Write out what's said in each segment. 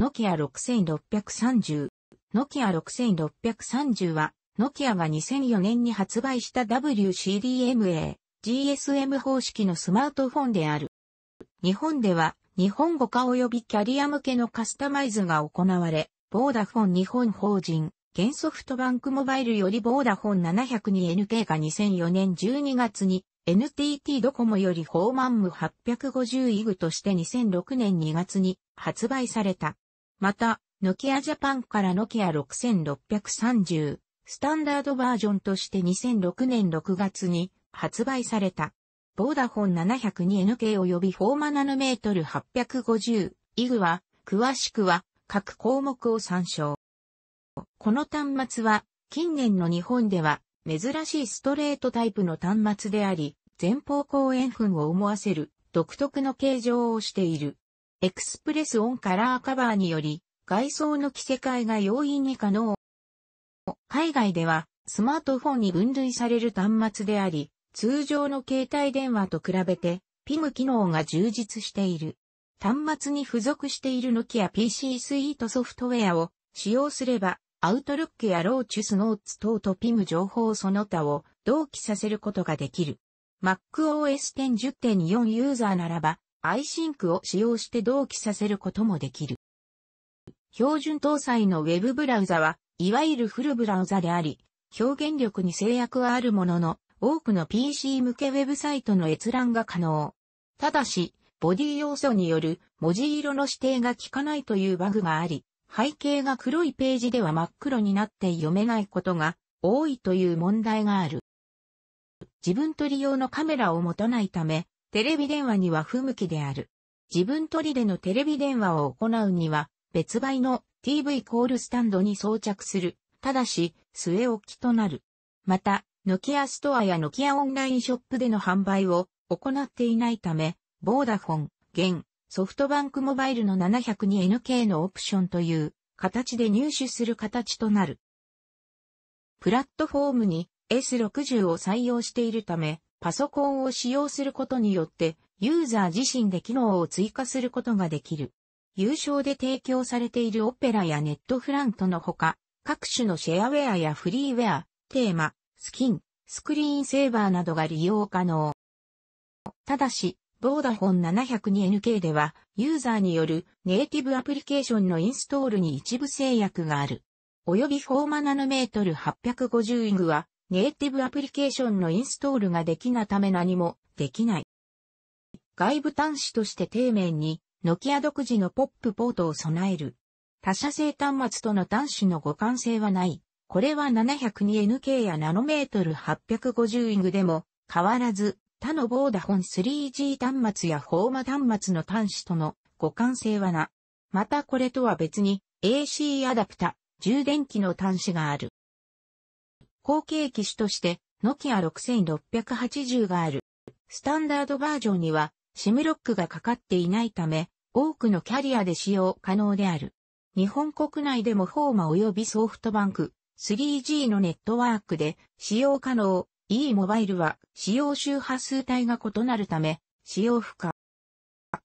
ノキア6630。ノキア6630は、ノキアが2004年に発売した WCDMA、GSM 方式のスマートフォンである。日本では、日本語化及びキャリア向けのカスタマイズが行われ、ボーダフォン日本法人、現ソフトバンクモバイルよりボーダフォン 702NK が2004年12月に NTT ドコモよりフォーマンム850イグとして2006年2月に発売された。また、ノキアジャパンからノキア6630スタンダードバージョンとして2006年6月に発売された。ボーダフォン 702NK 及びフォーマナノメートル850イグは、詳しくは各項目を参照。この端末は、近年の日本では珍しいストレートタイプの端末であり、前方後円墳を思わせる独特の形状をしている。エクスプレスオンカラーカバーにより、外装の着せ替えが容易に可能。海外では、スマートフォンに分類される端末であり、通常の携帯電話と比べて、ピム機能が充実している。端末に付属しているノキア PC スイートソフトウェアを使用すれば、アウトルックやローチュスノーツ等とピム情報その他を同期させることができる。MacOS 10.10.4ユーザーならば、アイシンクを使用して同期させることもできる。標準搭載のウェブブラウザは、いわゆるフルブラウザであり、表現力に制約はあるものの、多くの PC 向けウェブサイトの閲覧が可能。ただし、ボディ要素による文字色の指定が効かないというバグがあり、背景が黒いページでは真っ黒になって読めないことが多いという問題がある。自分と利用のカメラを持たないため、テレビ電話には不向きである。自分取りでのテレビ電話を行うには、別売の TV コールスタンドに装着する。ただし、据え置きとなる。また、ノキアストアやノキアオンラインショップでの販売を行っていないため、ボーダフォン、現、ソフトバンクモバイルの 702NK のオプションという形で入手する形となる。プラットフォームに S60 を採用しているため、パソコンを使用することによって、ユーザー自身で機能を追加することができる。有償で提供されているオペラやネットフラントのほか、各種のシェアウェアやフリーウェア、テーマ、スキン、スクリーンセーバーなどが利用可能。ただし、ボーダフォン 702NK では、ユーザーによるネイティブアプリケーションのインストールに一部制約がある。よびフーマナノメートル850イグは、ネイティブアプリケーションのインストールができなため何もできない。外部端子として底面に、ノキア独自のポップポートを備える。他社製端末との端子の互換性はない。これは 702NK やナノメートル850イングでも変わらず他のボーダフォン 3G 端末やフォーマ端末の端子との互換性はな。またこれとは別に AC アダプタ、充電器の端子がある。後継機種として、ノキア6680がある。スタンダードバージョンには、シムロックがかかっていないため、多くのキャリアで使用可能である。日本国内でもフォーマ及びソフトバンク、3G のネットワークで使用可能、e モバイルは使用周波数帯が異なるため、使用不可。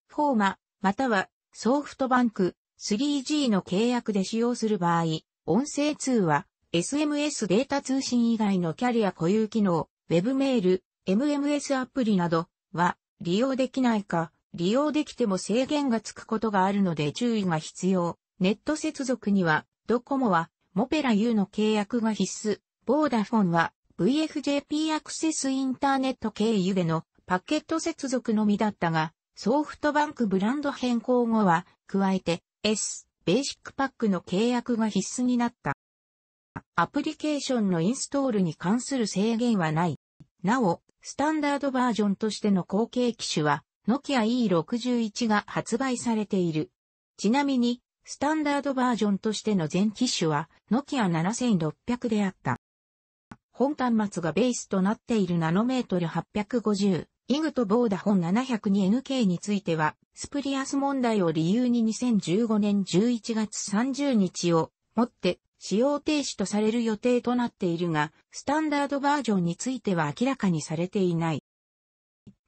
フォーマ、またはソフトバンク、3G の契約で使用する場合、音声通話、SMS データ通信以外のキャリア固有機能、Web メール、MMS アプリなどは利用できないか、利用できても制限がつくことがあるので注意が必要。ネット接続には、ドコモは、モペラ U の契約が必須。ボーダフォンは、VFJP アクセスインターネット経由でのパケット接続のみだったが、ソフトバンクブランド変更後は、加えて S、ベーシックパックの契約が必須になった。アプリケーションのインストールに関する制限はない。なお、スタンダードバージョンとしての後継機種は、Nokia E61 が発売されている。ちなみに、スタンダードバージョンとしての全機種は、Nokia 7600であった。本端末がベースとなっているナノメートル850、イグとボーダホン 702NK については、スプリアス問題を理由に2015年11月30日をもって使用停止とされる予定となっているが、スタンダードバージョンについては明らかにされていない。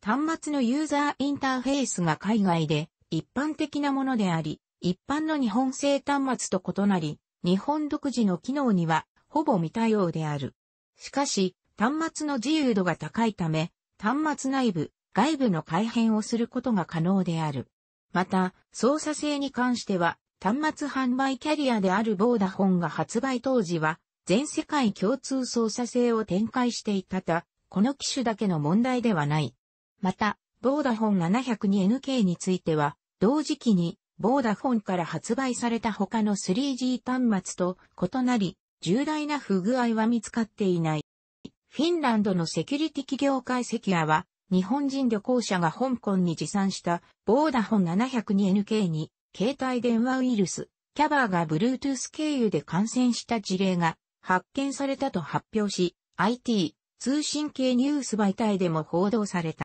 端末のユーザーインターフェースが海外で一般的なものであり、一般の日本製端末と異なり、日本独自の機能にはほぼ未対応である。しかし、端末の自由度が高いため、端末内部、外部の改変をすることが可能である。また、操作性に関しては、端末販売キャリアであるボーダフォンが発売当時は、全世界共通操作性を展開していたた、この機種だけの問題ではない。また、ボーダフォン 702NK については、同時期に、ボーダフォンから発売された他の 3G 端末と異なり、重大な不具合は見つかっていない。フィンランドのセキュリティ企業解析屋は、日本人旅行者が香港に持参したボーダフォン 702NK に携帯電話ウイルス、キャバーが Bluetooth 経由で感染した事例が発見されたと発表し、IT、通信系ニュース媒体でも報道された。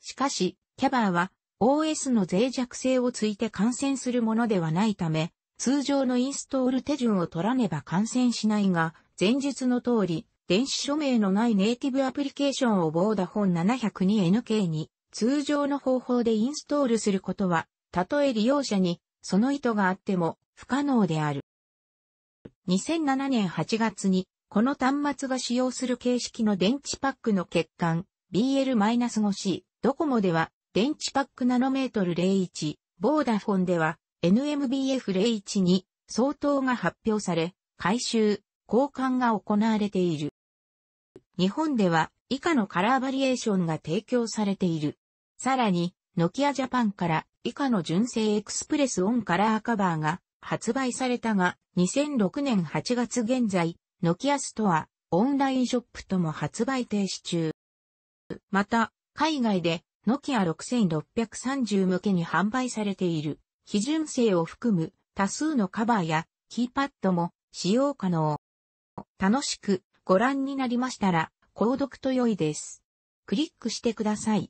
しかし、キャバーは OS の脆弱性をついて感染するものではないため、通常のインストール手順を取らねば感染しないが、前述の通り、電子署名のないネイティブアプリケーションをボーダフォン 702NK に通常の方法でインストールすることはたとえ利用者にその意図があっても不可能である。2007年8月にこの端末が使用する形式の電池パックの欠陥 BL-5C ドコモでは電池パックナノメートル01、ボーダフォンでは NMBF01 に相当が発表され、回収、交換が行われている。日本では以下のカラーバリエーションが提供されている。さらに、ノキアジャパンから以下の純正エクスプレスオンカラーカバーが発売されたが、2006年8月現在、ノキアストア、オンラインショップとも発売停止中。また、海外で、ノキア6630向けに販売されている、非純正を含む多数のカバーやキーパッドも使用可能。楽しくご覧になりましたら、購読と良いです。クリックしてください。